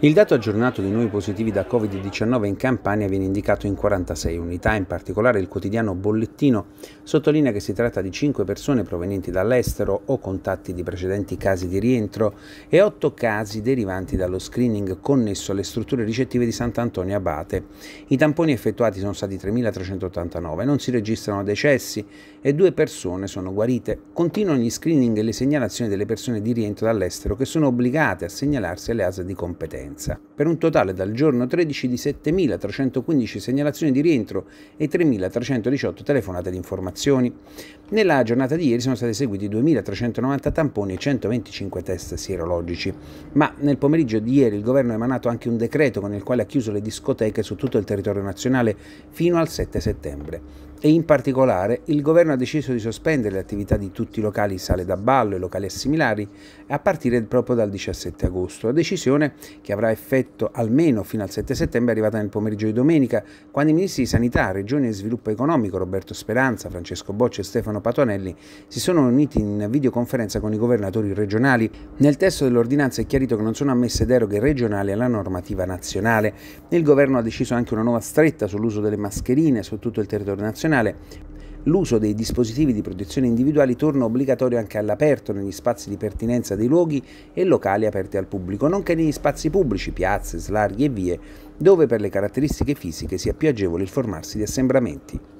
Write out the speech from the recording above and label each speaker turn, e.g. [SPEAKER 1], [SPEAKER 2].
[SPEAKER 1] Il dato aggiornato di nuovi positivi da Covid-19 in Campania viene indicato in 46 unità, in particolare il quotidiano Bollettino sottolinea che si tratta di 5 persone provenienti dall'estero o contatti di precedenti casi di rientro e 8 casi derivanti dallo screening connesso alle strutture ricettive di Sant'Antonio Abate. I tamponi effettuati sono stati 3.389, non si registrano decessi e 2 persone sono guarite. Continuano gli screening e le segnalazioni delle persone di rientro dall'estero che sono obbligate a segnalarsi alle ASE di competenza partenza, per un totale dal giorno 13 di 7.315 segnalazioni di rientro e 3.318 telefonate di informazioni. Nella giornata di ieri sono stati eseguiti 2.390 tamponi e 125 test sierologici, ma nel pomeriggio di ieri il governo ha emanato anche un decreto con il quale ha chiuso le discoteche su tutto il territorio nazionale fino al 7 settembre e in particolare il governo ha deciso di sospendere le attività di tutti i locali sale da ballo e locali assimilari a partire proprio dal 17 agosto, La decisione che avrà effetto almeno fino al 7 settembre è arrivata nel pomeriggio di domenica, quando i ministri di Sanità, Regione e Sviluppo Economico Roberto Speranza, Francesco Bocci e Stefano Patonelli si sono uniti in videoconferenza con i governatori regionali. Nel testo dell'ordinanza è chiarito che non sono ammesse deroghe regionali alla normativa nazionale. Il governo ha deciso anche una nuova stretta sull'uso delle mascherine su tutto il territorio nazionale nazionale, l'uso dei dispositivi di protezione individuali torna obbligatorio anche all'aperto negli spazi di pertinenza dei luoghi e locali aperti al pubblico, nonché negli spazi pubblici, piazze, slarghi e vie, dove per le caratteristiche fisiche sia più agevole il formarsi di assembramenti.